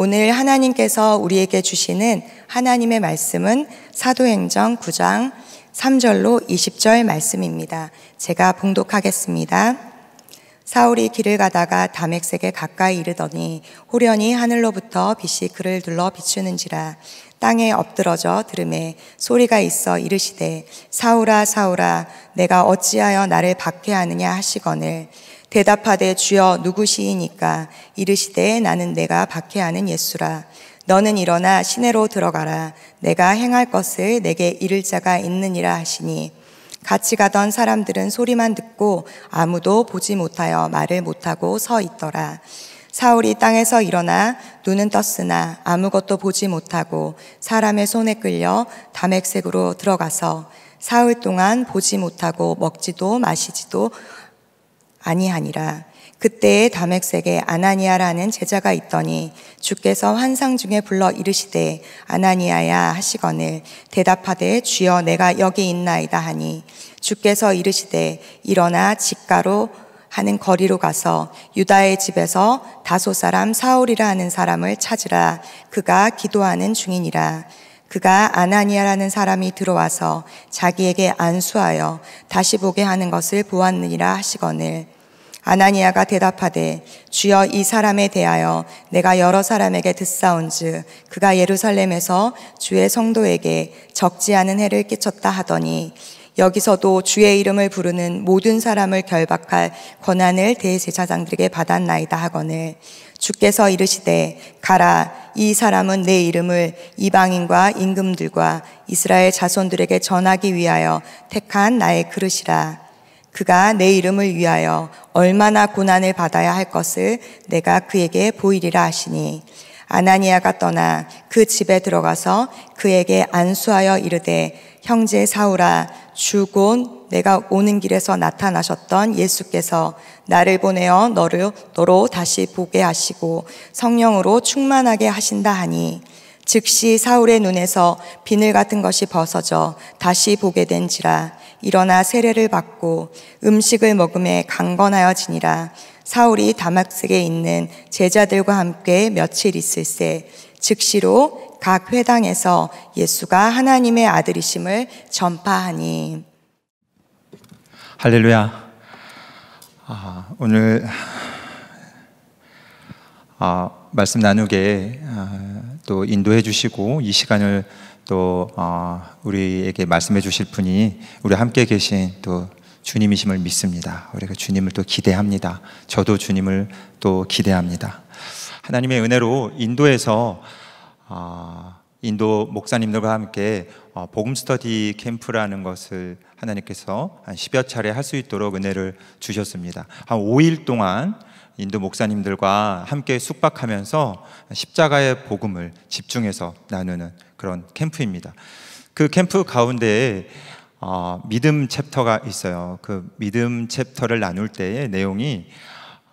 오늘 하나님께서 우리에게 주시는 하나님의 말씀은 사도행전 9장 3절로 20절 말씀입니다. 제가 봉독하겠습니다. 사울이 길을 가다가 담액색에 가까이 이르더니 호련히 하늘로부터 빛이 그를 둘러 비추는지라 땅에 엎드러져 들음에 소리가 있어 이르시되 사울아 사울아 내가 어찌하여 나를 박해하느냐 하시거늘 대답하되 주여 누구시이니까 이르시되 나는 내가 박해하는 예수라 너는 일어나 시내로 들어가라 내가 행할 것을 내게 이를 자가 있느니라 하시니 같이 가던 사람들은 소리만 듣고 아무도 보지 못하여 말을 못하고 서 있더라 사울이 땅에서 일어나 눈은 떴으나 아무것도 보지 못하고 사람의 손에 끌려 담액색으로 들어가서 사흘 동안 보지 못하고 먹지도 마시지도 아니하니라. 그때에 다맥색에 아나니아라는 제자가 있더니 주께서 환상 중에 불러 이르시되 아나니아야 하시거늘 대답하되 주여 내가 여기 있나이다 하니 주께서 이르시되 일어나 집가로 하는 거리로 가서 유다의 집에서 다소 사람 사울이라 하는 사람을 찾으라 그가 기도하는 중이니라 그가 아나니아라는 사람이 들어와서 자기에게 안수하여 다시 보게 하는 것을 보았느니라 하시거늘 아나니아가 대답하되 주여 이 사람에 대하여 내가 여러 사람에게 듣사온즉 그가 예루살렘에서 주의 성도에게 적지 않은 해를 끼쳤다 하더니 여기서도 주의 이름을 부르는 모든 사람을 결박할 권한을 대제사장들에게 받았나이다 하거늘 주께서 이르시되 가라 이 사람은 내 이름을 이방인과 임금들과 이스라엘 자손들에게 전하기 위하여 택한 나의 그릇이라 그가 내 이름을 위하여 얼마나 고난을 받아야 할 것을 내가 그에게 보이리라 하시니 아나니아가 떠나 그 집에 들어가서 그에게 안수하여 이르되 형제 사울아 주곧 내가 오는 길에서 나타나셨던 예수께서 나를 보내어 너를 너로 다시 보게 하시고 성령으로 충만하게 하신다 하니 즉시 사울의 눈에서 비늘 같은 것이 벗어져 다시 보게 된지라 일어나 세례를 받고 음식을 먹음에 강건하여지니라 사울이 다막스에 있는 제자들과 함께 며칠 있을세 즉시로 각 회당에서 예수가 하나님의 아들이심을 전파하니 할렐루야 아, 오늘 아, 말씀 나누게 아, 또 인도해 주시고 이 시간을 또 어, 우리에게 말씀해 주실 분이 우리 함께 계신 또 주님이심을 믿습니다. 우리가 주님을 또 기대합니다. 저도 주님을 또 기대합니다. 하나님의 은혜로 인도에서 어, 인도 목사님들과 함께 어, 복음 스터디 캠프라는 것을 하나님께서 한 10여 차례 할 수 있도록 은혜를 주셨습니다. 한 5일 동안 인도 목사님들과 함께 숙박하면서 십자가의 복음을 집중해서 나누는 그런 캠프입니다. 그 캠프 가운데 어, 믿음 챕터가 있어요. 그 믿음 챕터를 나눌 때의 내용이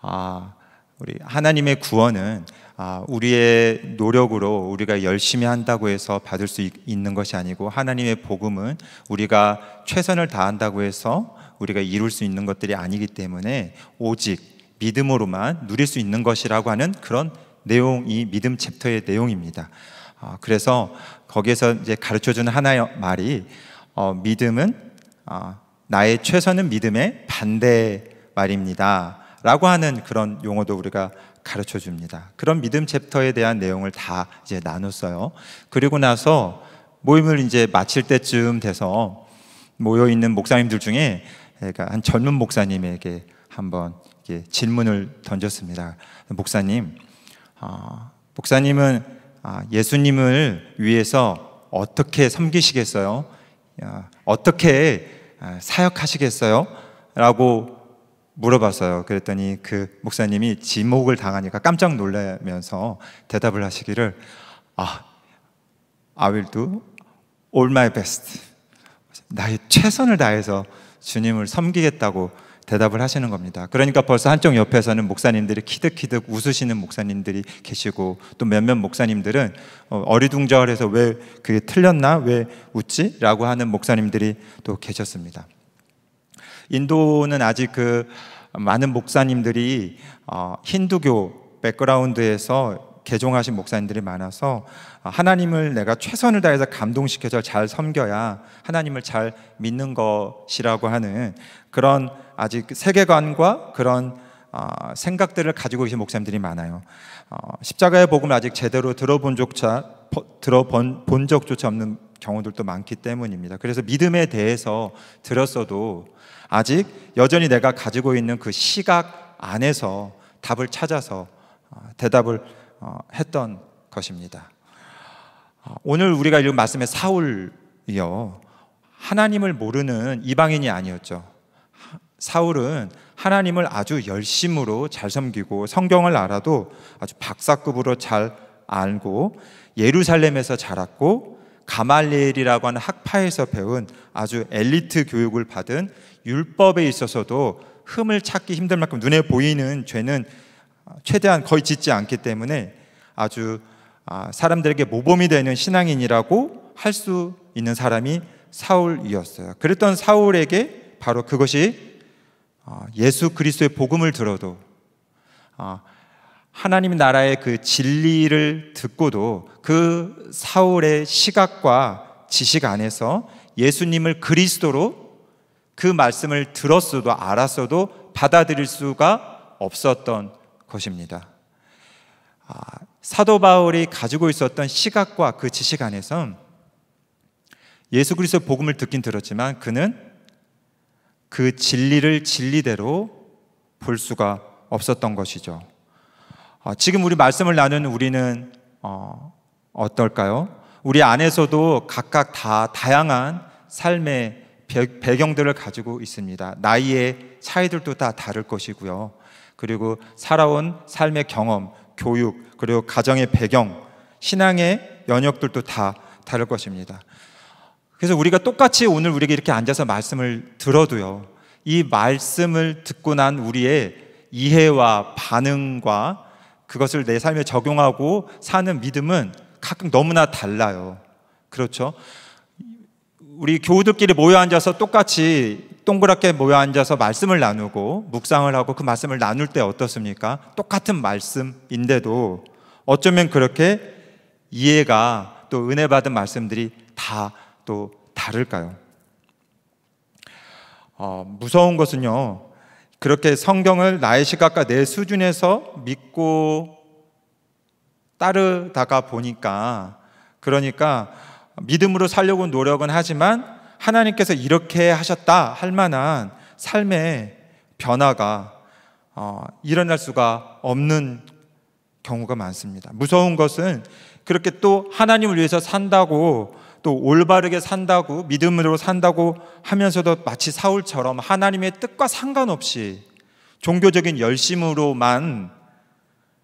아, 우리 하나님의 구원은 아, 우리의 노력으로 우리가 열심히 한다고 해서 받을 수 있는 것이 아니고 하나님의 복음은 우리가 최선을 다한다고 해서 우리가 이룰 수 있는 것들이 아니기 때문에 오직 믿음으로만 누릴 수 있는 것이라고 하는 그런 내용이 믿음 챕터의 내용입니다. 어, 그래서 거기에서 이제 가르쳐 주는 하나의 말이 어, 믿음은 어, 나의 최선은 믿음의 반대 말입니다. 라고 하는 그런 용어도 우리가 가르쳐 줍니다. 그런 믿음 챕터에 대한 내용을 다 이제 나눴어요. 그리고 나서 모임을 이제 마칠 때쯤 돼서 모여 있는 목사님들 중에 그러니까 한 젊은 목사님에게 한번 질문을 던졌습니다. 목사님, 어, 목사님은 아, 예수님을 위해서 어떻게 섬기시겠어요? 어떻게 아, 사역하시겠어요? 라고 물어봤어요. 그랬더니 그 목사님이 지목을 당하니까 깜짝 놀라면서 대답을 하시기를 아, I will do all my best. 나의 최선을 다해서 주님을 섬기겠다고 대답을 하시는 겁니다. 그러니까 벌써 한쪽 옆에서는 목사님들이 키득키득 웃으시는 목사님들이 계시고 또 몇몇 목사님들은 어, 어리둥절해서 왜 그게 틀렸나? 왜 웃지? 라고 하는 목사님들이 또 계셨습니다. 인도는 아직 그 많은 목사님들이 어, 힌두교 백그라운드에서 개종하신 목사님들이 많아서 아, 하나님을 내가 최선을 다해서 감동시켜서 잘 섬겨야 하나님을 잘 믿는 것이라고 하는 그런 아직 세계관과 그런 어, 생각들을 가지고 계신 목사님들이 많아요. 어, 십자가의 복음을 아직 제대로 들어본 적차 들어본 본 적조차 없는 경우들도 많기 때문입니다. 그래서 믿음에 대해서 들었어도 아직 여전히 내가 가지고 있는 그 시각 안에서 답을 찾아서 어, 대답을 했던 것입니다. 오늘 우리가 읽은 말씀의 사울이요. 하나님을 모르는 이방인이 아니었죠. 사울은 하나님을 아주 열심으로 잘 섬기고 성경을 알아도 아주 박사급으로 잘 알고 예루살렘에서 자랐고 가말리엘이라고 하는 학파에서 배운 아주 엘리트 교육을 받은 율법에 있어서도 흠을 찾기 힘들 만큼 눈에 보이는 죄는 최대한 거의 짓지 않기 때문에 아주 아, 사람들에게 모범이 되는 신앙인이라고 할 수 있는 사람이 사울이었어요. 그랬던 사울에게 바로 그것이 어, 예수 그리스도의 복음을 들어도 어, 하나님 나라의 그 진리를 듣고도 그 사울의 시각과 지식 안에서 예수님을 그리스도로 그 말씀을 들었어도 알았어도 받아들일 수가 없었던 것입니다. 아, 사도 바울이 가지고 있었던 시각과 그 지식 안에서 예수 그리스도 복음을 듣긴 들었지만 그는 그 진리를 진리대로 볼 수가 없었던 것이죠. 어, 지금 우리 말씀을 나눈 우리는 어, 떨까요 우리 안에서도 각각 다 다양한 삶의 배경들을 가지고 있습니다. 나이의 차이들도 다 다를 것이고요. 그리고 살아온 삶의 경험, 교육, 그리고 가정의 배경, 신앙의 연역들도 다 다를 것입니다. 그래서 우리가 똑같이 오늘 우리에게 이렇게 앉아서 말씀을 들어도요. 이 말씀을 듣고 난 우리의 이해와 반응과 그것을 내 삶에 적용하고 사는 믿음은 가끔 너무나 달라요. 그렇죠? 우리 교우들끼리 모여 앉아서 똑같이 동그랗게 모여 앉아서 말씀을 나누고 묵상을 하고 그 말씀을 나눌 때 어떻습니까? 똑같은 말씀인데도 어쩌면 그렇게 이해가 또 은혜 받은 말씀들이 다또 다를까요? 어, 무서운 것은요, 그렇게 성경을 나의 시각과 내 수준에서 믿고 따르다가 보니까, 그러니까 믿음으로 살려고 노력은 하지만 하나님께서 이렇게 하셨다 할 만한 삶의 변화가 어, 일어날 수가 없는 경우가 많습니다. 무서운 것은 그렇게 또 하나님을 위해서 산다고 또 올바르게 산다고 믿음으로 산다고 하면서도 마치 사울처럼 하나님의 뜻과 상관없이 종교적인 열심으로만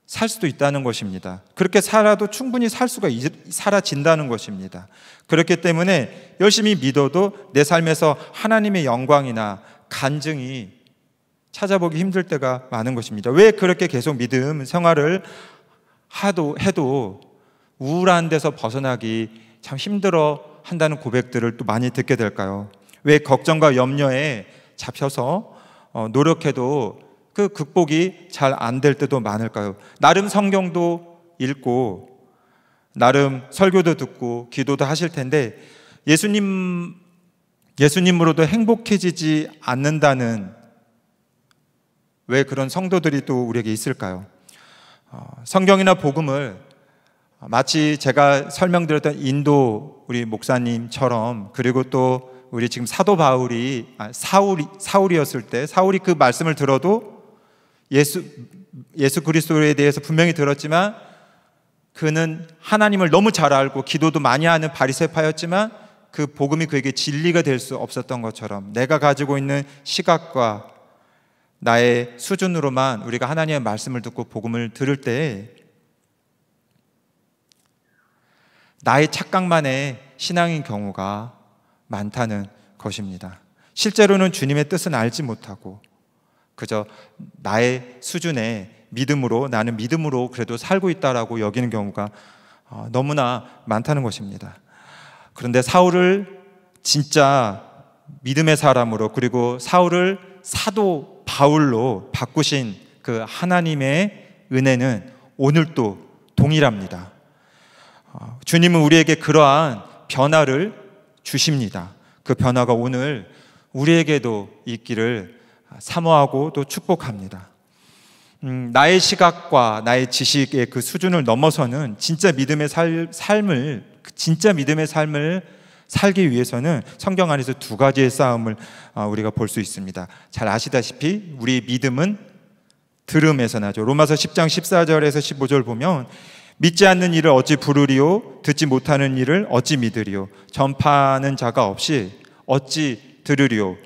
살 수도 있다는 것입니다. 그렇게 살아도 충분히 살 수가 사라진다는 것입니다. 그렇기 때문에 열심히 믿어도 내 삶에서 하나님의 영광이나 간증이 찾아보기 힘들 때가 많은 것입니다. 왜 그렇게 계속 믿음 생활을 하도 해도 우울한 데서 벗어나기 참 힘들어 한다는 고백들을 또 많이 듣게 될까요? 왜 걱정과 염려에 잡혀서 어, 노력해도 그 극복이 잘 안 될 때도 많을까요? 나름 성경도 읽고 나름 설교도 듣고 기도도 하실 텐데 예수님 예수님으로도 행복해지지 않는다는 왜 그런 성도들이 또 우리에게 있을까요? 어, 성경이나 복음을 마치 제가 설명드렸던 인도 우리 목사님처럼 그리고 또 우리 지금 사도 바울이 아, 사울이 사울이었을 때 사울이 그 말씀을 들어도 예수 예수 그리스도에 대해서 분명히 들었지만 그는 하나님을 너무 잘 알고 기도도 많이 하는 바리새파였지만 그 복음이 그에게 진리가 될 수 없었던 것처럼 내가 가지고 있는 시각과 나의 수준으로만 우리가 하나님의 말씀을 듣고 복음을 들을 때 나의 착각만의 신앙인 경우가 많다는 것입니다. 실제로는 주님의 뜻은 알지 못하고 그저 나의 수준의 믿음으로 나는 믿음으로 그래도 살고 있다라고 여기는 경우가 어, 너무나 많다는 것입니다. 그런데 사울을 진짜 믿음의 사람으로 그리고 사울을 사도 바울로 바꾸신 그 하나님의 은혜는 오늘도 동일합니다. 어, 주님은 우리에게 그러한 변화를 주십니다. 그 변화가 오늘 우리에게도 있기를 사모하고 또 축복합니다. 음, 나의 시각과 나의 지식의 그 수준을 넘어서는 진짜 믿음의 살, 삶을, 그 진짜 믿음의 삶을 살기 위해서는 성경 안에서 두 가지의 싸움을 어, 우리가 볼 수 있습니다. 잘 아시다시피 우리의 믿음은 들음에서 나죠. 로마서 10장 14절에서 15절 보면 믿지 않는 일을 어찌 부르리오 듣지 못하는 일을 어찌 믿으리오 전파하는 자가 없이 어찌 들으리오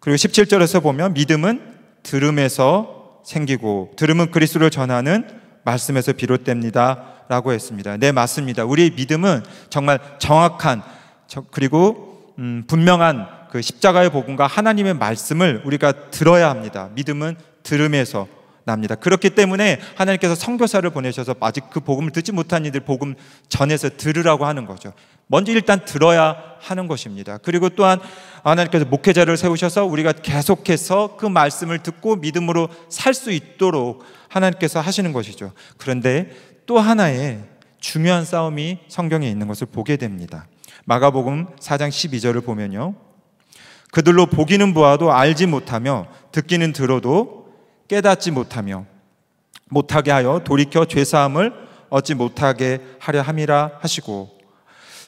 그리고 17절에서 보면 믿음은 들음에서 생기고 들음은 그리스도를 전하는 말씀에서 비롯됩니다. 라고 했습니다. 네, 맞습니다. 우리의 믿음은 정말 정확한 그리고 음, 분명한 그 십자가의 복음과 하나님의 말씀을 우리가 들어야 합니다. 믿음은 들음에서 납니다. 그렇기 때문에 하나님께서 성교사를 보내셔서 아직 그 복음을 듣지 못한 이들 복음 전해서 들으라고 하는 거죠. 먼저 일단 들어야 하는 것입니다. 그리고 또한 하나님께서 목회자를 세우셔서 우리가 계속해서 그 말씀을 듣고 믿음으로 살 수 있도록 하나님께서 하시는 것이죠. 그런데 또 하나의 중요한 싸움이 성경에 있는 것을 보게 됩니다. 마가복음 4장 12절을 보면요. 그들로 보기는 보아도 알지 못하며 듣기는 들어도 깨닫지 못하며 못하게 하여 돌이켜 죄사함을 얻지 못하게 하려 함이라 하시고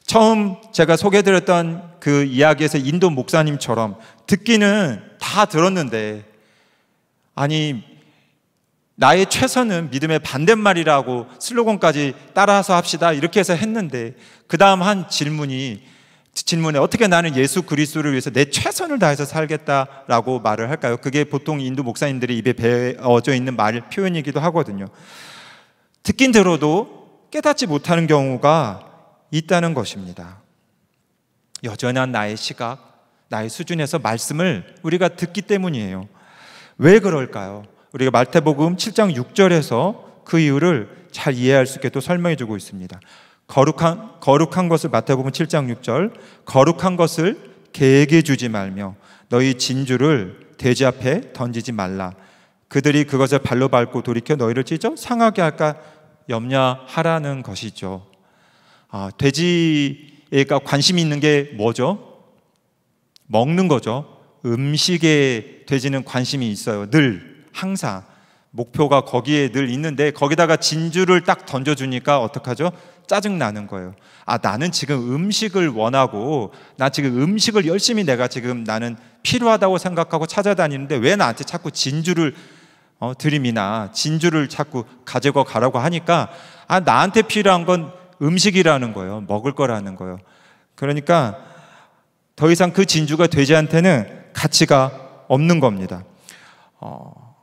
처음 제가 소개드렸던 그 이야기에서 인도 목사님처럼 듣기는 다 들었는데 아니 나의 최선은 믿음의 반대말이라고 슬로건까지 따라서 합시다 이렇게 해서 했는데 그 다음 한 질문이 질문에 어떻게 나는 예수 그리스도를 위해서 내 최선을 다해서 살겠다라고 말을 할까요? 그게 보통 인도 목사님들이 입에 배어져 있는 말 표현이기도 하거든요. 듣긴 들어도 깨닫지 못하는 경우가 있다는 것입니다. 여전한 나의 시각, 나의 수준에서 말씀을 우리가 듣기 때문이에요. 왜 그럴까요? 우리가 말태복음 7장 6절에서 그 이유를 잘 이해할 수 있게 또 설명해 주고 있습니다. 거룩한 거룩한 것을 마태복음 7장 6절 거룩한 것을 개에게 주지 말며 너희 진주를 돼지 앞에 던지지 말라 그들이 그것을 발로 밟고 돌이켜 너희를 찢어 상하게 할까 염려하라는 것이죠. 아, 돼지에가 관심이 있는 게 뭐죠? 먹는 거죠. 음식에 돼지는 관심이 있어요. 늘 항상 목표가 거기에 늘 있는데 거기다가 진주를 딱 던져주니까 어떡하죠? 짜증 나는 거예요. 아, 나는 지금 음식을 원하고, 나 지금 음식을 열심히 내가 지금 나는 필요하다고 생각하고 찾아다니는데 왜 나한테 자꾸 진주를 어, 드림이나 진주를 자꾸 가지고 가라고 하니까, 아, 나한테 필요한 건 음식이라는 거예요. 먹을 거라는 거예요. 그러니까 더 이상 그 진주가 되지 않테는 가치가 없는 겁니다. 어,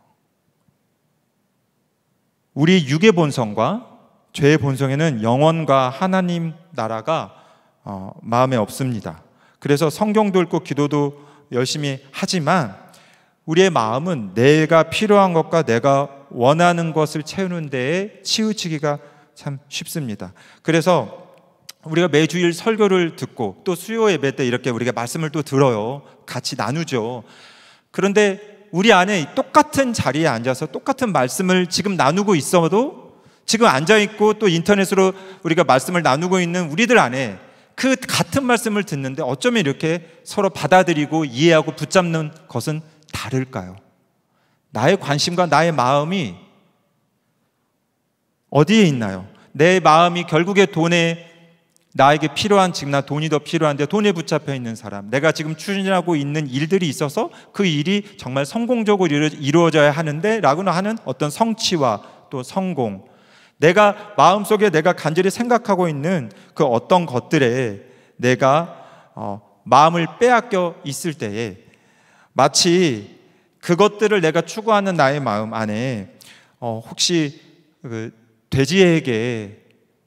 우리 육의 본성과 죄의 본성에는 영원과 하나님 나라가 어, 마음에 없습니다. 그래서 성경도 읽고 기도도 열심히 하지만 우리의 마음은 내가 필요한 것과 내가 원하는 것을 채우는 데에 치우치기가 참 쉽습니다. 그래서 우리가 매주일 설교를 듣고 또 수요 예배 때 이렇게 우리가 말씀을 또 들어요. 같이 나누죠. 그런데 우리 안에 똑같은 자리에 앉아서 똑같은 말씀을 지금 나누고 있어도 지금 앉아있고 또 인터넷으로 우리가 말씀을 나누고 있는 우리들 안에 그 같은 말씀을 듣는데 어쩌면 이렇게 서로 받아들이고 이해하고 붙잡는 것은 다를까요? 나의 관심과 나의 마음이 어디에 있나요? 내 마음이 결국에 돈에 나에게 필요한 지금 나 돈이 더 필요한데 돈에 붙잡혀 있는 사람 내가 지금 추진하고 있는 일들이 있어서 그 일이 정말 성공적으로 이루어져야 하는데 라고는 하는 어떤 성취와 또 성공 내가 마음속에 내가 간절히 생각하고 있는 그 어떤 것들에 내가 어, 마음을 빼앗겨 있을 때에 마치 그것들을 내가 추구하는 나의 마음 안에 어, 혹시 그 돼지에게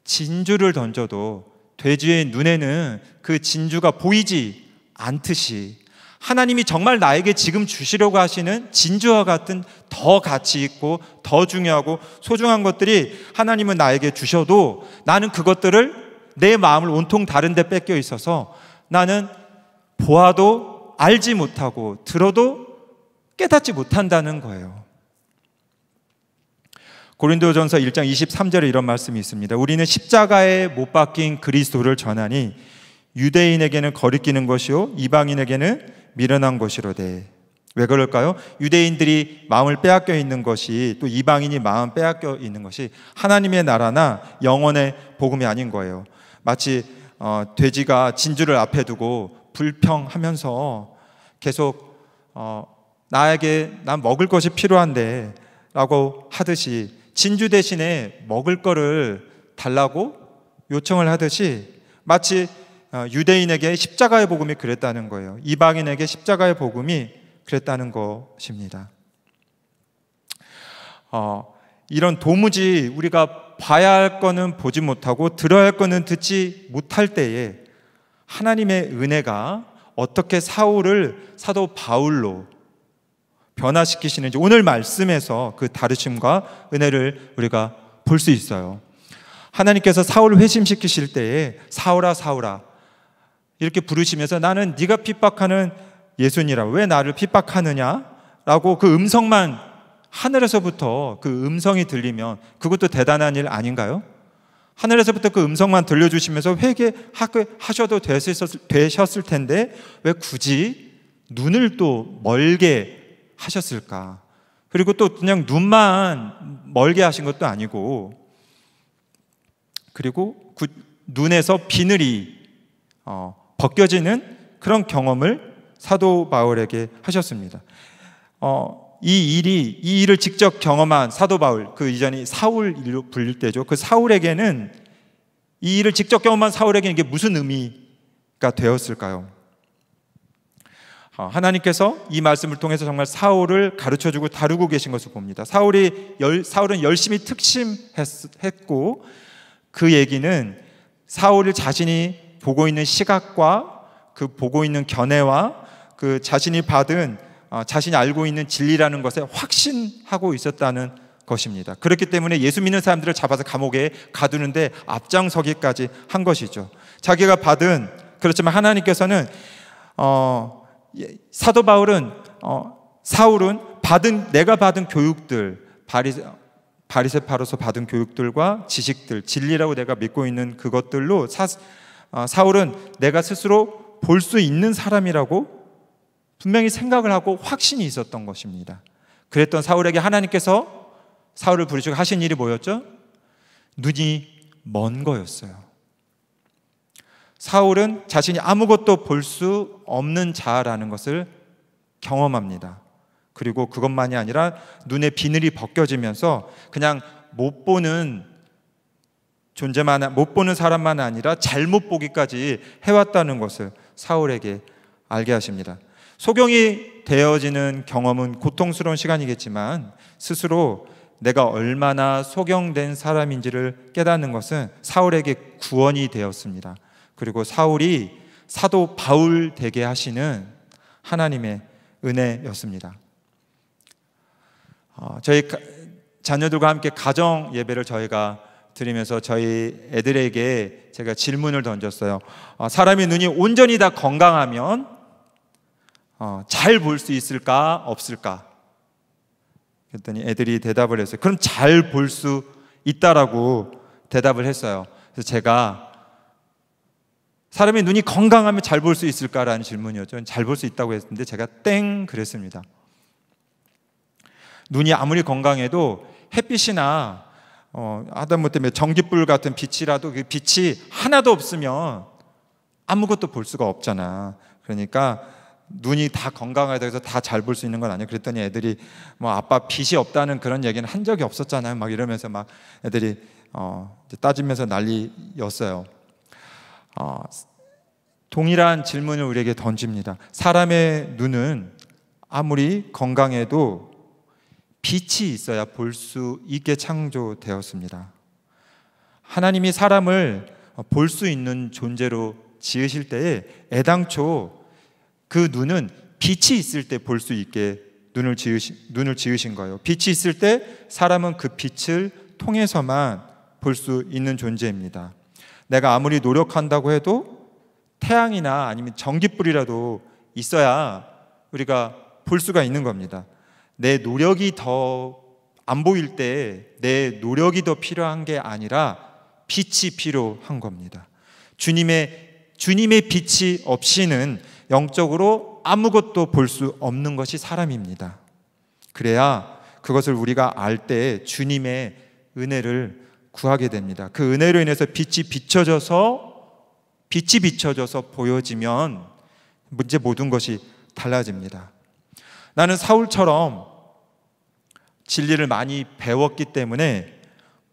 진주를 던져도 돼지의 눈에는 그 진주가 보이지 않듯이 하나님이 정말 나에게 지금 주시려고 하시는 진주와 같은 더 가치 있고 더 중요하고 소중한 것들이 하나님은 나에게 주셔도 나는 그것들을 내 마음을 온통 다른 데 뺏겨 있어서 나는 보아도 알지 못하고 들어도 깨닫지 못한다는 거예요. 고린도전서 1장 23절에 이런 말씀이 있습니다. 우리는 십자가에 못 박힌 그리스도를 전하니 유대인에게는 거리끼는 것이요 이방인에게는 미련한 것이로되 왜 그럴까요? 유대인들이 마음을 빼앗겨 있는 것이 또 이방인이 마음 빼앗겨 있는 것이 하나님의 나라나 영원의 복음이 아닌 거예요. 마치 어, 돼지가 진주를 앞에 두고 불평하면서 계속 어, 나에게 난 먹을 것이 필요한데 라고 하듯이 진주 대신에 먹을 거를 달라고 요청을 하듯이 마치 어, 유대인에게 십자가의 복음이 그랬다는 거예요. 이방인에게 십자가의 복음이 그랬다는 것입니다. 어, 이런 도무지 우리가 봐야 할 거는 보지 못하고 들어야 할 거는 듣지 못할 때에 하나님의 은혜가 어떻게 사울을 사도 바울로 변화시키시는지 오늘 말씀에서 그 다르심과 은혜를 우리가 볼 수 있어요. 하나님께서 사울을 회심시키실 때에 사울아 사울아 이렇게 부르시면서 나는 네가 핍박하는 예수니라. 왜 나를 핍박하느냐? 라고 그 음성만 하늘에서부터 그 음성이 들리면 그것도 대단한 일 아닌가요? 하늘에서부터 그 음성만 들려주시면서 회개하셔도 되셨을 텐데 왜 굳이 눈을 또 멀게 하셨을까? 그리고 또 그냥 눈만 멀게 하신 것도 아니고 그리고 그 눈에서 비늘이 어, 벗겨지는 그런 경험을 사도 바울에게 하셨습니다. 어, 이 일이 이 일을 직접 경험한 사도 바울 그 이전이 사울로 불릴 때죠. 그 사울에게는 이 일을 직접 경험한 사울에게는 이게 무슨 의미가 되었을까요? 어, 하나님께서 이 말씀을 통해서 정말 사울을 가르쳐 주고 다루고 계신 것을 봅니다. 사울이 열, 사울은 열심히 특심했고 그 얘기는 사울을 자신이 보고 있는 시각과 그 보고 있는 견해와 그 자신이 받은 어, 자신이 알고 있는 진리라는 것에 확신하고 있었다는 것입니다. 그렇기 때문에 예수 믿는 사람들을 잡아서 감옥에 가두는데 앞장서기까지 한 것이죠. 자기가 받은 그렇지만 하나님께서는 어, 예, 사도 바울은 어, 사울은 받은 내가 받은 교육들 바리 바리새파로서 받은 교육들과 지식들 진리라고 내가 믿고 있는 그것들로 사, 아, 사울은 내가 스스로 볼 수 있는 사람이라고 분명히 생각을 하고 확신이 있었던 것입니다. 그랬던 사울에게 하나님께서 사울을 부르시고 하신 일이 뭐였죠? 눈이 먼 거였어요. 사울은 자신이 아무것도 볼 수 없는 자라는 것을 경험합니다. 그리고 그것만이 아니라 눈에 비늘이 벗겨지면서 그냥 못 보는 존재만 못 보는 사람만 아니라 잘못 보기까지 해왔다는 것을 사울에게 알게 하십니다. 소경이 되어지는 경험은 고통스러운 시간이겠지만 스스로 내가 얼마나 소경된 사람인지를 깨닫는 것은 사울에게 구원이 되었습니다. 그리고 사울이 사도 바울 되게 하시는 하나님의 은혜였습니다. 어, 저희 자녀들과 함께 가정 예배를 저희가 드리면서 저희 애들에게 제가 질문을 던졌어요. 아, 사람이 눈이 온전히 다 건강하면 어, 잘 볼 수 있을까 없을까? 그랬더니 애들이 대답을 했어요. 그럼 잘 볼 수 있다라고 대답을 했어요. 그래서 제가 사람이 눈이 건강하면 잘 볼 수 있을까라는 질문이었죠. 잘 볼 수 있다고 했는데 제가 땡 그랬습니다. 눈이 아무리 건강해도 햇빛이나 어, 하다못해 전기불 같은 빛이라도 그 빛이 하나도 없으면 아무것도 볼 수가 없잖아. 그러니까 눈이 다 건강하다 해서 다 잘 볼 수 있는 건 아니야. 그랬더니 애들이 뭐 아빠 빛이 없다는 그런 얘기는 한 적이 없었잖아요. 막 이러면서 막 애들이 어, 따지면서 난리였어요. 어, 동일한 질문을 우리에게 던집니다. 사람의 눈은 아무리 건강해도 빛이 있어야 볼 수 있게 창조되었습니다. 하나님이 사람을 볼 수 있는 존재로 지으실 때에 애당초 그 눈은 빛이 있을 때 볼 수 있게 눈을 지으신, 눈을 지으신 거예요. 빛이 있을 때 사람은 그 빛을 통해서만 볼 수 있는 존재입니다. 내가 아무리 노력한다고 해도 태양이나 아니면 전기불이라도 있어야 우리가 볼 수가 있는 겁니다. 내 노력이 더 안 보일 때 내 노력이 더 필요한 게 아니라 빛이 필요한 겁니다. 주님의 주님의 빛이 없이는 영적으로 아무것도 볼 수 없는 것이 사람입니다. 그래야 그것을 우리가 알 때 주님의 은혜를 구하게 됩니다. 그 은혜로 인해서 빛이 비춰져서 빛이 비춰져서 보여지면 문제 모든 것이 달라집니다. 나는 사울처럼 진리를 많이 배웠기 때문에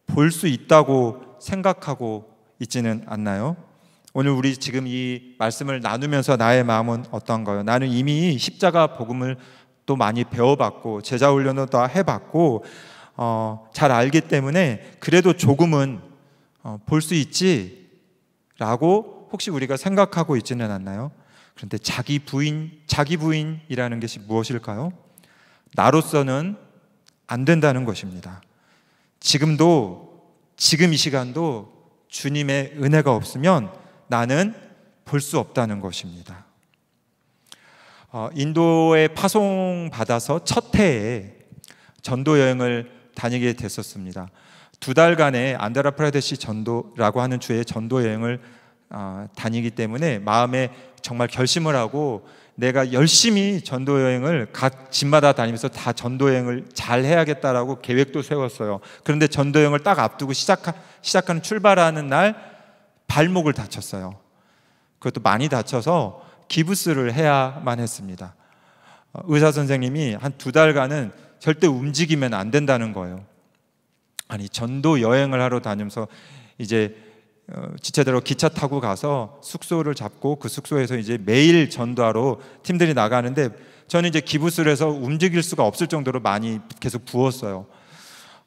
볼 수 있다고 생각하고 있지는 않나요? 오늘 우리 지금 이 말씀을 나누면서 나의 마음은 어떤가요? 나는 이미 십자가 복음을 또 많이 배워봤고 제자 훈련도 다 해봤고 어, 잘 알기 때문에 그래도 조금은 어, 볼수 있지라고 혹시 우리가 생각하고 있지는 않나요? 그런데 자기 부인, 자기 부인이라는 것이 무엇일까요? 나로서는 안 된다는 것입니다. 지금도, 지금 이 시간도 주님의 은혜가 없으면 나는 볼 수 없다는 것입니다. 어, 인도에 파송받아서 첫 해에 전도 여행을 다니게 됐었습니다. 두 달간의 안드라프라데시 전도라고 하는 주의 전도 여행을 어, 다니기 때문에 마음에 정말 결심을 하고 내가 열심히 전도 여행을 각 집마다 다니면서 다 전도 여행을 잘 해야겠다라고 계획도 세웠어요. 그런데 전도 여행을 딱 앞두고 시작하, 시작하는 출발하는 날 발목을 다쳤어요. 그것도 많이 다쳐서 기부스를 해야만 했습니다. 어, 의사 선생님이 한 두 달간은 절대 움직이면 안 된다는 거예요. 아니 전도 여행을 하러 다니면서 이제 어, 지체대로 기차 타고 가서 숙소를 잡고 그 숙소에서 이제 매일 전도하러 팀들이 나가는데 저는 이제 기부술에서 움직일 수가 없을 정도로 많이 계속 부었어요.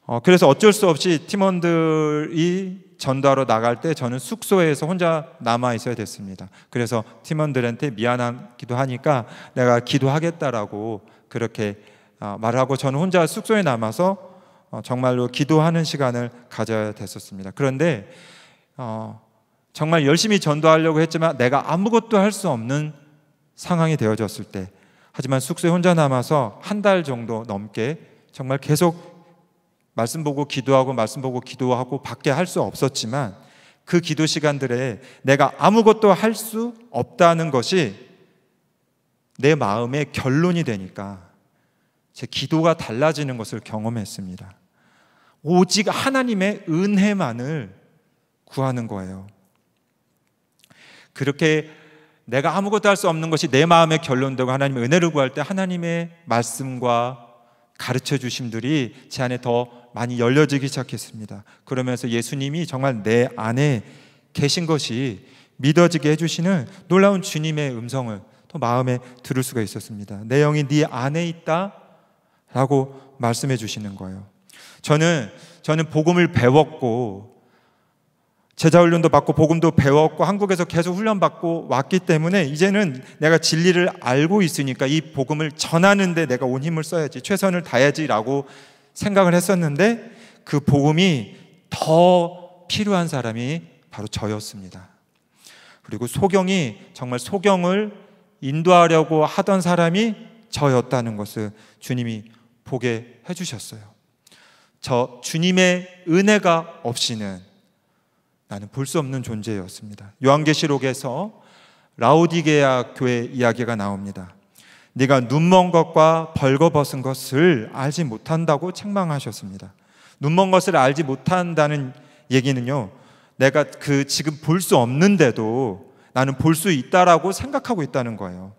어, 그래서 어쩔 수 없이 팀원들이 전도하러 나갈 때 저는 숙소에서 혼자 남아 있어야 됐습니다. 그래서 팀원들한테 미안하기도 하니까 내가 기도하겠다라고 그렇게 어, 말 하고 저는 혼자 숙소에 남아서 어, 정말로 기도하는 시간을 가져야 됐었습니다. 그런데 어, 정말 열심히 전도하려고 했지만 내가 아무것도 할 수 없는 상황이 되어졌을 때 하지만 숙소에 혼자 남아서 한 달 정도 넘게 정말 계속 말씀 보고 기도하고 말씀 보고 기도하고 밖에 할 수 없었지만 그 기도 시간들에 내가 아무것도 할 수 없다는 것이 내 마음의 결론이 되니까 제 기도가 달라지는 것을 경험했습니다. 오직 하나님의 은혜만을 구하는 거예요. 그렇게 내가 아무것도 할 수 없는 것이 내 마음의 결론되고 하나님의 은혜를 구할 때 하나님의 말씀과 가르쳐 주심들이 제 안에 더 많이 열려지기 시작했습니다. 그러면서 예수님이 정말 내 안에 계신 것이 믿어지게 해주시는 놀라운 주님의 음성을 또 마음에 들을 수가 있었습니다. 내 영이 네 안에 있다라고 말씀해 주시는 거예요. 저는 저는 복음을 배웠고 제자 훈련도 받고 복음도 배웠고 한국에서 계속 훈련 받고 왔기 때문에 이제는 내가 진리를 알고 있으니까 이 복음을 전하는데 내가 온 힘을 써야지 최선을 다해야지라고 생각을 했었는데 그 복음이 더 필요한 사람이 바로 저였습니다. 그리고 소경이 정말 소경을 인도하려고 하던 사람이 저였다는 것을 주님이 보게 해주셨어요. 저 주님의 은혜가 없이는 나는 볼 수 없는 존재였습니다. 요한계시록에서 라오디게아 교회 이야기가 나옵니다. 네가 눈먼 것과 벌거벗은 것을 알지 못한다고 책망하셨습니다. 눈먼 것을 알지 못한다는 얘기는요. 내가 그 지금 볼 수 없는데도 나는 볼 수 있다라고 생각하고 있다는 거예요.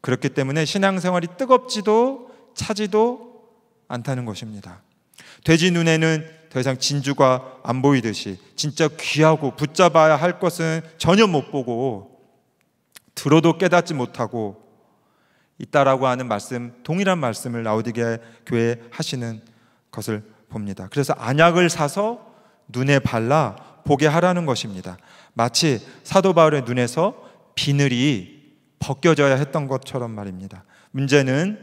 그렇기 때문에 신앙생활이 뜨겁지도 차지도 않다는 것입니다. 돼지 눈에는 더 이상 진주가 안 보이듯이 진짜 귀하고 붙잡아야 할 것은 전혀 못 보고 들어도 깨닫지 못하고 있다라고 하는 말씀 동일한 말씀을 나오디게 교회 하시는 것을 봅니다. 그래서 안약을 사서 눈에 발라 보게 하라는 것입니다. 마치 사도 바울의 눈에서 비늘이 벗겨져야 했던 것처럼 말입니다. 문제는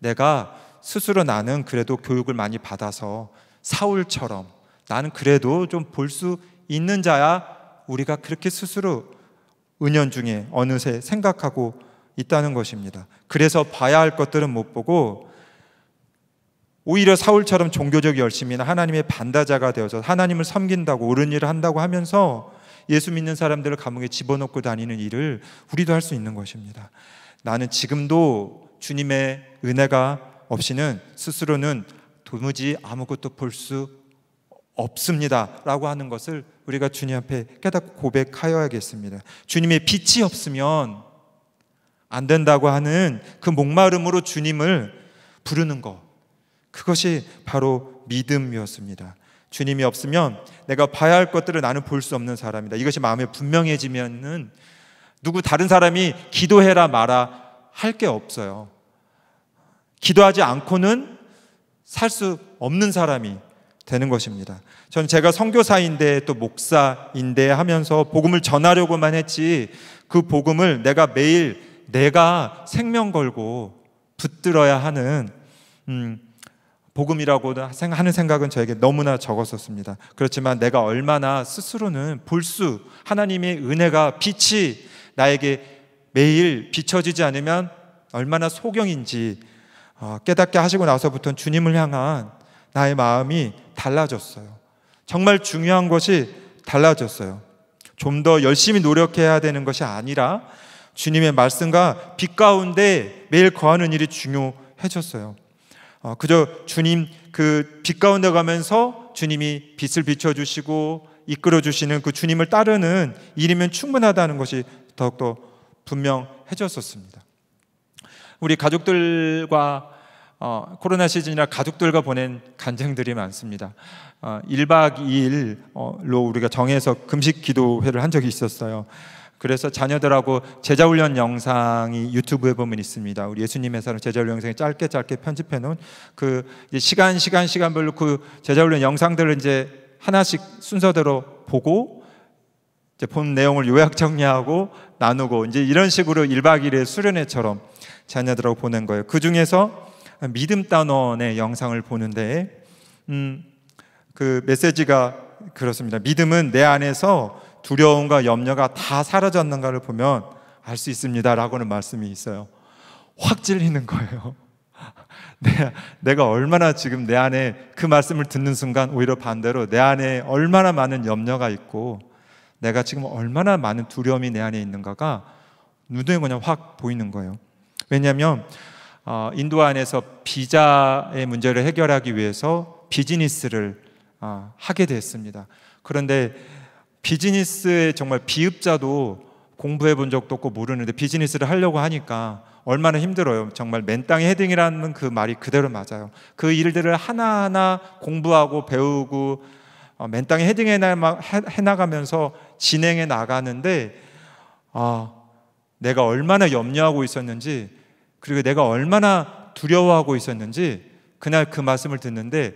내가 스스로 나는 그래도 교육을 많이 받아서 사울처럼 나는 그래도 좀 볼 수 있는 자야 우리가 그렇게 스스로 은연중에 어느새 생각하고 있다는 것입니다. 그래서 봐야 할 것들은 못 보고 오히려 사울처럼 종교적 열심이나 하나님의 반다자가 되어서 하나님을 섬긴다고 옳은 일을 한다고 하면서 예수 믿는 사람들을 감옥에 집어넣고 다니는 일을 우리도 할 수 있는 것입니다. 나는 지금도 주님의 은혜가 없이는 스스로는 도무지 아무것도 볼 수 없습니다. 라고 하는 것을 우리가 주님 앞에 깨닫고 고백하여야겠습니다. 주님의 빛이 없으면 안 된다고 하는 그 목마름으로 주님을 부르는 것. 그것이 바로 믿음이었습니다. 주님이 없으면 내가 봐야 할 것들을 나는 볼 수 없는 사람이다. 이것이 마음에 분명해지면은 누구 다른 사람이 기도해라 마라 할 게 없어요. 기도하지 않고는 살수 없는 사람이 되는 것입니다. 전 제가 선교사인데 또 목사인데 하면서 복음을 전하려고만 했지 그 복음을 내가 매일 내가 생명 걸고 붙들어야 하는 음, 복음이라고 하는 생각은 저에게 너무나 적었었습니다. 그렇지만 내가 얼마나 스스로는 볼 수 하나님의 은혜가 빛이 나에게 매일 비춰지지 않으면 얼마나 소경인지 어, 깨닫게 하시고 나서부터는 주님을 향한 나의 마음이 달라졌어요. 정말 중요한 것이 달라졌어요. 좀 더 열심히 노력해야 되는 것이 아니라 주님의 말씀과 빛 가운데 매일 거하는 일이 중요해졌어요. 어, 그저 주님 그 빛 가운데 가면서 주님이 빛을 비춰주시고 이끌어주시는 그 주님을 따르는 일이면 충분하다는 것이 더욱더 분명해졌었습니다. 우리 가족들과 어, 코로나 시즌이라 가족들과 보낸 간증들이 많습니다. 어, 1박 2일로 어, 우리가 정해서 금식 기도회를 한 적이 있었어요. 그래서 자녀들하고 제자훈련 영상이 유튜브에 보면 있습니다. 우리 예수님의 사랑 제자훈련 영상이 짧게 짧게 편집해 놓은 그 이제 시간 시간 시간별로 그 제자훈련 영상들을 이제 하나씩 순서대로 보고 이제 본 내용을 요약 정리하고 나누고 이제 이런 식으로 1박 2일의 수련회처럼 자녀들하고 보낸 거예요. 그 중에서 믿음 단원의 영상을 보는데 음, 그 메시지가 그렇습니다. 믿음은 내 안에서 두려움과 염려가 다 사라졌는가를 보면 알 수 있습니다라고는 말씀이 있어요. 확 찔리는 거예요. 내가 얼마나 지금 내 안에 그 말씀을 듣는 순간 오히려 반대로 내 안에 얼마나 많은 염려가 있고 내가 지금 얼마나 많은 두려움이 내 안에 있는가가 눈에 그냥 확 보이는 거예요. 왜냐하면 어, 인도 안에서 비자의 문제를 해결하기 위해서 비즈니스를 어, 하게 됐습니다. 그런데 비즈니스에 정말 비읍자도 공부해 본 적도 없고 모르는데 비즈니스를 하려고 하니까 얼마나 힘들어요. 정말 맨땅에 헤딩이라는 그 말이 그대로 맞아요. 그 일들을 하나하나 공부하고 배우고 어, 맨땅에 헤딩해 나가면서 진행해 나가는데 아, 내가 얼마나 염려하고 있었는지 그리고 내가 얼마나 두려워하고 있었는지 그날 그 말씀을 듣는데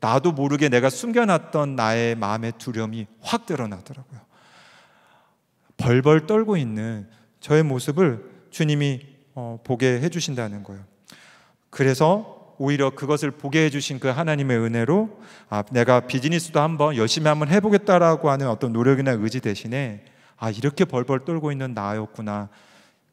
나도 모르게 내가 숨겨놨던 나의 마음의 두려움이 확 드러나더라고요. 벌벌 떨고 있는 저의 모습을 주님이 어, 보게 해주신다는 거예요. 그래서 오히려 그것을 보게 해주신 그 하나님의 은혜로 아, 내가 비즈니스도 한번 열심히 한번 해보겠다라고 하는 어떤 노력이나 의지 대신에 아, 이렇게 벌벌 떨고 있는 나였구나.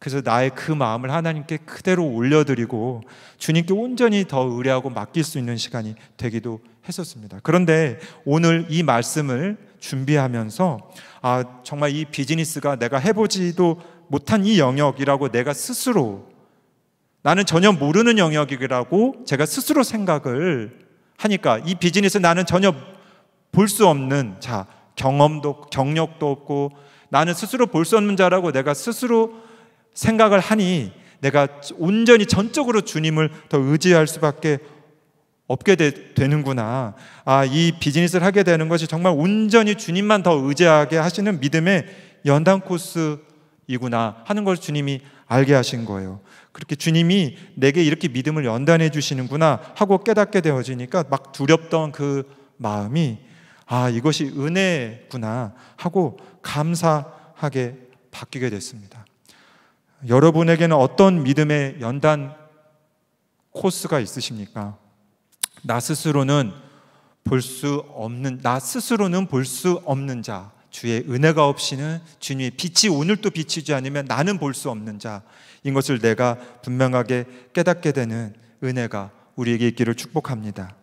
그래서 나의 그 마음을 하나님께 그대로 올려드리고 주님께 온전히 더 의뢰하고 맡길 수 있는 시간이 되기도 했었습니다. 그런데 오늘 이 말씀을 준비하면서 아, 정말 이 비즈니스가 내가 해보지도 못한 이 영역이라고 내가 스스로 나는 전혀 모르는 영역이라고 제가 스스로 생각을 하니까 이 비즈니스 나는 전혀 볼 수 없는 자 경험도 경력도 없고 나는 스스로 볼 수 없는 자라고 내가 스스로 생각을 하니 내가 온전히 전적으로 주님을 더 의지할 수밖에 없게 되, 는구나 아, 이 비즈니스를 하게 되는 것이 정말 온전히 주님만 더 의지하게 하시는 믿음의 연단 코스이구나 하는 걸 주님이 알게 하신 거예요. 그렇게 주님이 내게 이렇게 믿음을 연단해 주시는구나 하고 깨닫게 되어지니까 막 두렵던 그 마음이 아, 이것이 은혜구나 하고 감사하게 바뀌게 됐습니다. 여러분에게는 어떤 믿음의 연단 코스가 있으십니까? 나 스스로는 볼 수 없는, 나 스스로는 볼 수 없는 자. 주의 은혜가 없이는 주님의 빛이 오늘도 비치지 않으면 나는 볼 수 없는 자인 것을 내가 분명하게 깨닫게 되는 은혜가 우리에게 있기를 축복합니다.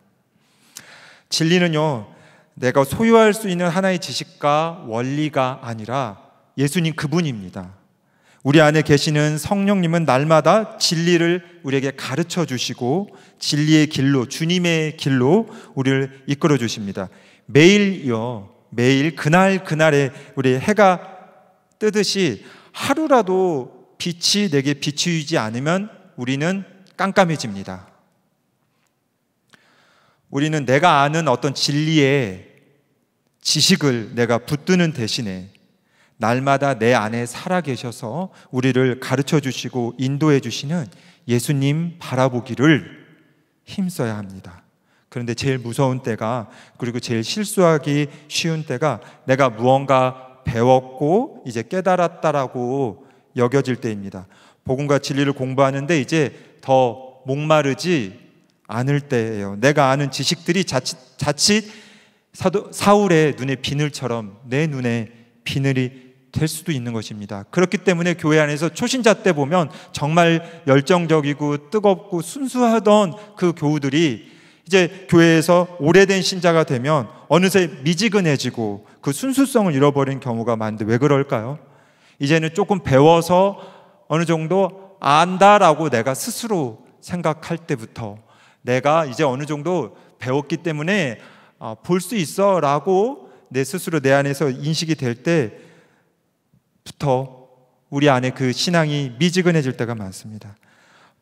진리는요, 내가 소유할 수 있는 하나의 지식과 원리가 아니라 예수님 그분입니다. 우리 안에 계시는 성령님은 날마다 진리를 우리에게 가르쳐 주시고 진리의 길로 주님의 길로 우리를 이끌어 주십니다. 매일요. 매일 그날 그날에 우리 해가 뜨듯이 하루라도 빛이 내게 비추지 않으면 우리는 깜깜해집니다. 우리는 내가 아는 어떤 진리의 지식을 내가 붙드는 대신에 날마다 내 안에 살아 계셔서 우리를 가르쳐 주시고 인도해 주시는 예수님 바라보기를 힘써야 합니다. 그런데 제일 무서운 때가 그리고 제일 실수하기 쉬운 때가 내가 무언가 배웠고 이제 깨달았다라고 여겨질 때입니다. 복음과 진리를 공부하는데 이제 더 목마르지 않을 때예요. 내가 아는 지식들이 자칫, 자칫 사도, 사울의 눈에 비늘처럼 내 눈에 비늘이 될 수도 있는 것입니다. 그렇기 때문에 교회 안에서 초신자 때 보면 정말 열정적이고 뜨겁고 순수하던 그 교우들이 이제 교회에서 오래된 신자가 되면 어느새 미지근해지고 그 순수성을 잃어버린 경우가 많은데 왜 그럴까요? 이제는 조금 배워서 어느 정도 안다라고 내가 스스로 생각할 때부터 내가 이제 어느 정도 배웠기 때문에 어, 볼수 있어 라고 내 스스로 내 안에서 인식이 될때 부터 우리 안에 그 신앙이 미지근해질 때가 많습니다.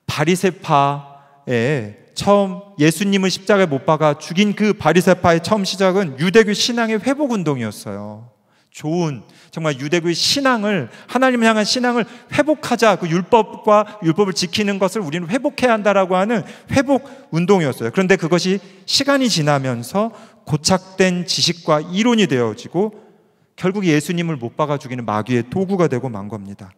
바리세파의 처음 예수님을 십자가에 못 박아 죽인 그 바리세파의 처음 시작은 유대교 신앙의 회복 운동이었어요. 좋은 정말 유대교의 신앙을 하나님 향한 신앙을 회복하자 그 율법과 율법을 지키는 것을 우리는 회복해야 한다라고 하는 회복 운동이었어요. 그런데 그것이 시간이 지나면서 고착된 지식과 이론이 되어지고 결국 예수님을 못 박아 죽이는 마귀의 도구가 되고 만 겁니다.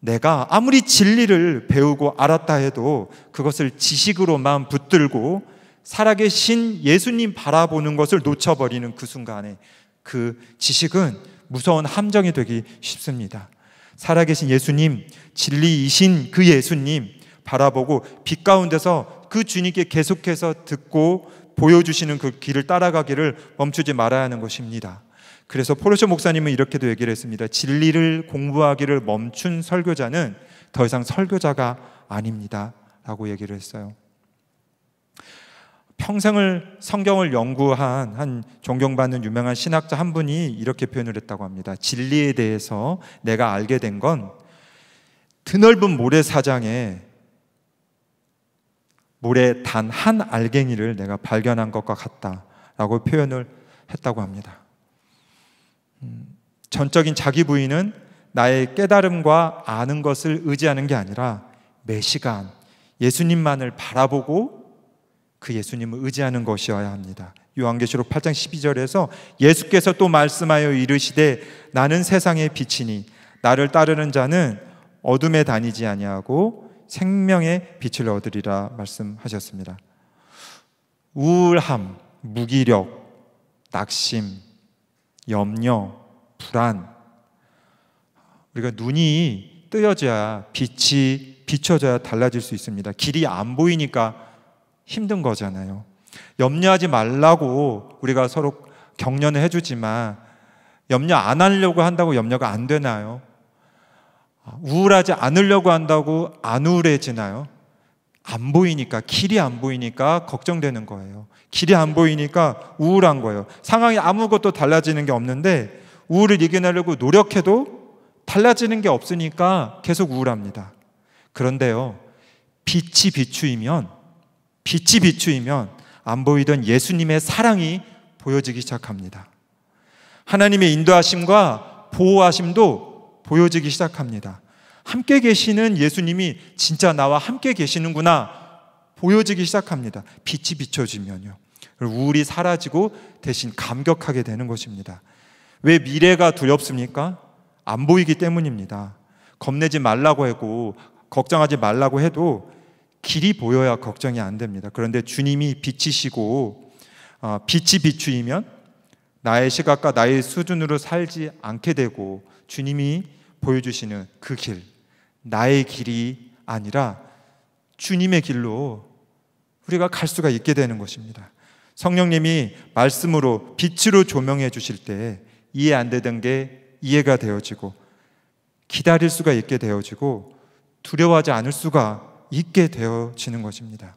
내가 아무리 진리를 배우고 알았다 해도 그것을 지식으로만 붙들고 살아계신 예수님 바라보는 것을 놓쳐버리는 그 순간에 그 지식은 무서운 함정이 되기 쉽습니다. 살아계신 예수님, 진리이신 그 예수님 바라보고 빛 가운데서 그 주님께 계속해서 듣고 보여주시는 그 길을 따라가기를 멈추지 말아야 하는 것입니다. 그래서 포르쇼 목사님은 이렇게도 얘기를 했습니다. 진리를 공부하기를 멈춘 설교자는 더 이상 설교자가 아닙니다. 라고 얘기를 했어요. 평생을 성경을 연구한 한 존경받는 유명한 신학자 한 분이 이렇게 표현을 했다고 합니다. 진리에 대해서 내가 알게 된 건 드넓은 모래사장에 모래 단 한 알갱이를 내가 발견한 것과 같다라고 표현을 했다고 합니다. 전적인 자기 부인은 나의 깨달음과 아는 것을 의지하는 게 아니라 매시간 예수님만을 바라보고 그 예수님을 의지하는 것이어야 합니다. 요한계시록 8장 12절에서 예수께서 또 말씀하여 이르시되 나는 세상의 빛이니 나를 따르는 자는 어둠에 다니지 아니하고 생명의 빛을 얻으리라 말씀하셨습니다. 우울함, 무기력, 낙심, 염려, 불안. 우리가 눈이 뜨여져야 빛이 비춰져야 달라질 수 있습니다. 길이 안 보이니까 힘든 거잖아요. 염려하지 말라고 우리가 서로 격려는 해주지만 염려 안 하려고 한다고 염려가 안 되나요? 우울하지 않으려고 한다고 안 우울해지나요? 안 보이니까, 길이 안 보이니까 걱정되는 거예요. 길이 안 보이니까 우울한 거예요. 상황이 아무것도 달라지는 게 없는데 우울을 이겨내려고 노력해도 달라지는 게 없으니까 계속 우울합니다. 그런데요, 빛이 비추이면, 빛이 비추이면 안 보이던 예수님의 사랑이 보여지기 시작합니다. 하나님의 인도하심과 보호하심도 보여지기 시작합니다. 함께 계시는 예수님이 진짜 나와 함께 계시는구나 보여지기 시작합니다. 빛이 비춰지면요. 우울이 사라지고 대신 감격하게 되는 것입니다. 왜 미래가 두렵습니까? 안 보이기 때문입니다. 겁내지 말라고 하고 걱정하지 말라고 해도 길이 보여야 걱정이 안 됩니다. 그런데 주님이 빛이시고 어, 빛이 비추이면 나의 시각과 나의 수준으로 살지 않게 되고 주님이 보여주시는 그 길, 나의 길이 아니라 주님의 길로 우리가 갈 수가 있게 되는 것입니다. 성령님이 말씀으로 빛으로 조명해 주실 때 이해 안 되던 게 이해가 되어지고 기다릴 수가 있게 되어지고 두려워하지 않을 수가 있게 되어지는 것입니다.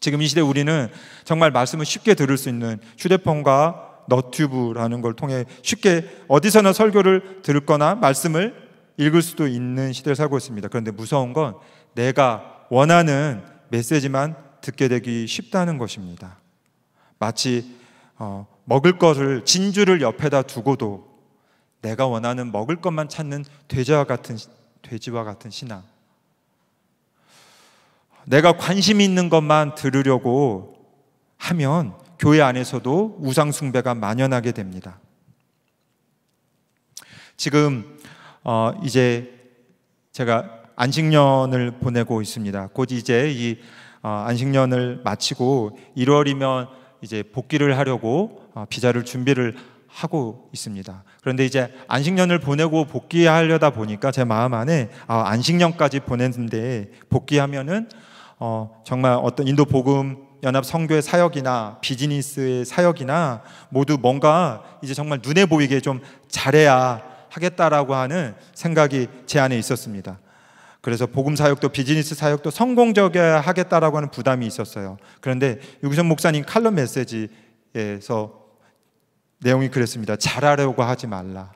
지금 이 시대 우리는 정말 말씀을 쉽게 들을 수 있는 휴대폰과 너튜브라는 걸 통해 쉽게 어디서나 설교를 들거나 말씀을 읽을 수도 있는 시대를 살고 있습니다. 그런데 무서운 건 내가 원하는 메시지만 듣게 되기 쉽다는 것입니다. 마치 어, 먹을 것을 진주를 옆에다 두고도 내가 원하는 먹을 것만 찾는 돼지와 같은 돼지와 같은 신앙. 내가 관심 있는 것만 들으려고 하면 교회 안에서도 우상 숭배가 만연하게 됩니다. 지금 어, 이제 제가 안식년을 보내고 있습니다. 곧 이제 이 어, 안식년을 마치고 1월이면 이제 복귀를 하려고 어, 비자를 준비를 하고 있습니다. 그런데 이제 안식년을 보내고 복귀하려다 보니까 제 마음 안에 아, 안식년까지 보냈는데 복귀하면은 어, 정말 어떤 인도 복음 연합 선교의 사역이나 비즈니스의 사역이나 모두 뭔가 이제 정말 눈에 보이게 좀 잘해야 하겠다라고 하는 생각이 제 안에 있었습니다. 그래서 복음 사역도 비즈니스 사역도 성공적이어야 하겠다라고 하는 부담이 있었어요. 그런데 유기성 목사님 칼럼 메시지에서 내용이 그랬습니다. 잘하려고 하지 말라.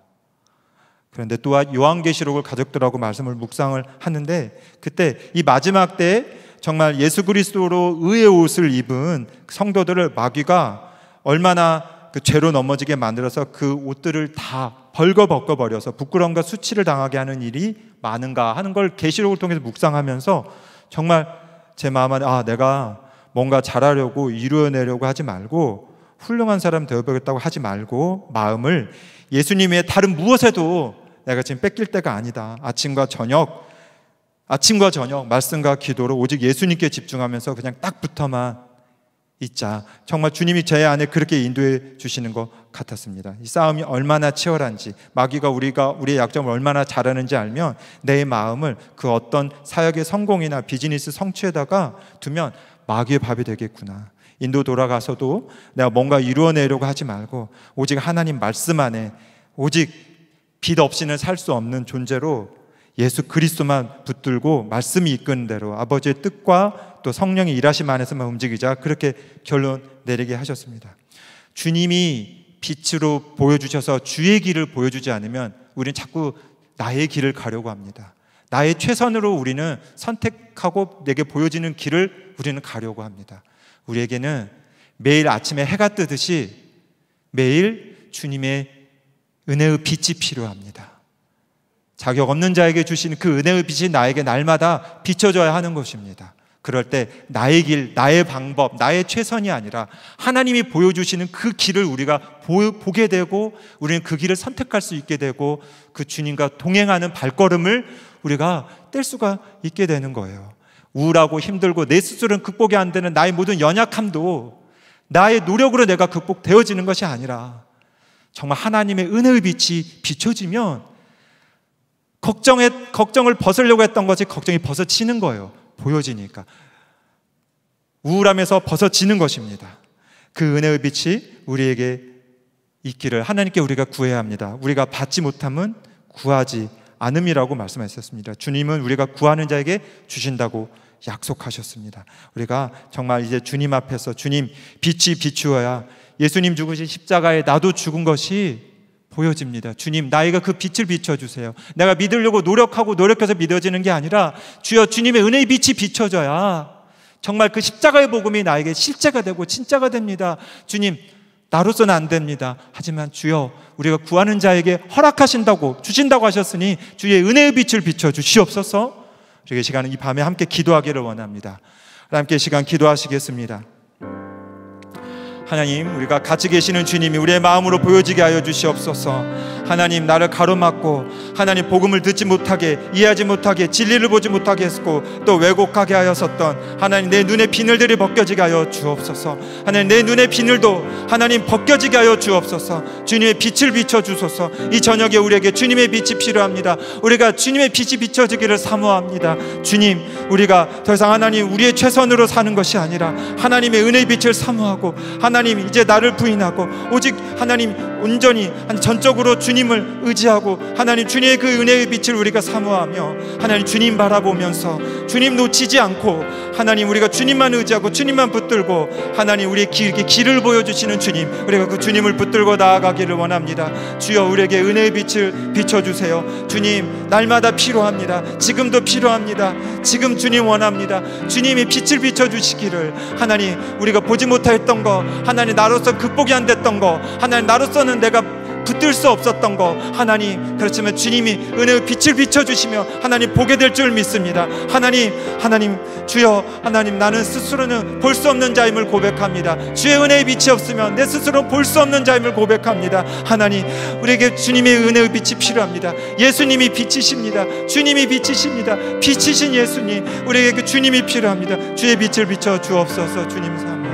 그런데 또한 아, 요한계시록을 가족들하고 말씀을 묵상을 하는데 그때 이 마지막 때 정말 예수 그리스도로 의의 옷을 입은 성도들을 마귀가 얼마나 그 죄로 넘어지게 만들어서 그 옷들을 다 벌거벗겨 버려서 부끄러움과 수치를 당하게 하는 일이 많은가 하는 걸 계시록을 통해서 묵상하면서 정말 제 마음 안에 아 내가 뭔가 잘하려고 이루어내려고 하지 말고 훌륭한 사람 되어보겠다고 하지 말고 마음을 예수님의 다른 무엇에도 내가 지금 뺏길 때가 아니다. 아침과 저녁 아침과 저녁 말씀과 기도로 오직 예수님께 집중하면서 그냥 딱 붙어만 있자 정말 주님이 제 안에 그렇게 인도해 주시는 것 같았습니다. 이 싸움이 얼마나 치열한지 마귀가 우리가 우리의 약점을 얼마나 잘하는지 알면 내 마음을 그 어떤 사역의 성공이나 비즈니스 성취에다가 두면 마귀의 밥이 되겠구나. 인도 돌아가서도 내가 뭔가 이루어내려고 하지 말고 오직 하나님 말씀 안에 오직 빛 없이는 살 수 없는 존재로 예수 그리스도만 붙들고 말씀이 이끄는 대로 아버지의 뜻과 또성령이 일하심 안에서만 움직이자 그렇게 결론 내리게 하셨습니다. 주님이 빛으로 보여주셔서 주의 길을 보여주지 않으면 우리는 자꾸 나의 길을 가려고 합니다. 나의 최선으로 우리는 선택하고 내게 보여지는 길을 우리는 가려고 합니다. 우리에게는 매일 아침에 해가 뜨듯이 매일 주님의 은혜의 빛이 필요합니다. 자격 없는 자에게 주신 그 은혜의 빛이 나에게 날마다 비춰져야 하는 것입니다. 그럴 때 나의 길, 나의 방법, 나의 최선이 아니라 하나님이 보여주시는 그 길을 우리가 보게 되고 우리는 그 길을 선택할 수 있게 되고 그 주님과 동행하는 발걸음을 우리가 뗄 수가 있게 되는 거예요. 우울하고 힘들고 내 스스로는 극복이 안 되는 나의 모든 연약함도 나의 노력으로 내가 극복되어지는 것이 아니라 정말 하나님의 은혜의 빛이 비춰지면 걱정에, 걱정을 벗으려고 했던 것이 걱정이 벗어지는 거예요. 보여지니까. 우울함에서 벗어지는 것입니다. 그 은혜의 빛이 우리에게 있기를 하나님께 우리가 구해야 합니다. 우리가 받지 못함은 구하지 않음이라고 말씀하셨습니다. 주님은 우리가 구하는 자에게 주신다고 약속하셨습니다. 우리가 정말 이제 주님 앞에서 주님 빛이 비추어야 예수님 죽으신 십자가에 나도 죽은 것이 보여집니다. 주님, 나이가 그 빛을 비춰주세요. 내가 믿으려고 노력하고 노력해서 믿어지는 게 아니라 주여 주님의 은혜의 빛이 비춰져야 정말 그 십자가의 복음이 나에게 실제가 되고 진짜가 됩니다. 주님, 나로서는 안 됩니다. 하지만 주여, 우리가 구하는 자에게 허락하신다고, 주신다고 하셨으니 주의 은혜의 빛을 비춰주시옵소서. 우리의 시간은 이 밤에 함께 기도하기를 원합니다. 함께 시간 기도하시겠습니다. 하나님 우리가 같이 계시는 주님이 우리의 마음으로 보여지게 하여 주시옵소서 하나님 나를 가로막고 하나님 복음을 듣지 못하게 이해하지 못하게 진리를 보지 못하게 했고 또 왜곡하게 하였었던 하나님 내 눈의 비늘들이 벗겨지게 하여 주옵소서 하나님 내 눈의 비늘도 하나님 벗겨지게 하여 주옵소서 주님의 빛을 비춰 주소서 이 저녁에 우리에게 주님의 빛이 필요합니다 우리가 주님의 빛이 비춰지기를 사모합니다 주님 우리가 더 이상 하나님 우리의 최선으로 사는 것이 아니라 하나님의 은혜의 빛을 사모하고 하나님 하나님 이제 나를 부인하고 오직 하나님 온전히 전적으로 주님을 의지하고 하나님 주님의 그 은혜의 빛을 우리가 사모하며 하나님 주님 바라보면서 주님 놓치지 않고 하나님 우리가 주님만 의지하고 주님만 붙들고 하나님 우리의 길게 길을 보여주시는 주님 우리가 그 주님을 붙들고 나아가기를 원합니다 주여 우리에게 은혜의 빛을 비춰주세요 주님 날마다 필요합니다 지금도 필요합니다 지금 주님 원합니다 주님이 빛을 비춰주시기를 하나님 우리가 보지 못했던 거 하나님 나로서 극복이 안 됐던 거 하나님 나로서는 내가 붙들 수 없었던 거 하나님 그렇지만 주님이 은혜의 빛을 비춰주시며 하나님 보게 될 줄 믿습니다 하나님 하나님 주여 하나님 나는 스스로는 볼 수 없는 자임을 고백합니다 주의 은혜의 빛이 없으면 내 스스로는 볼 수 없는 자임을 고백합니다 하나님 우리에게 주님의 은혜의 빛이 필요합니다 예수님이 빛이십니다 주님이 빛이십니다 빛이신 예수님 우리에게 그 주님이 필요합니다 주의 빛을 비춰 주옵소서 주님 삼아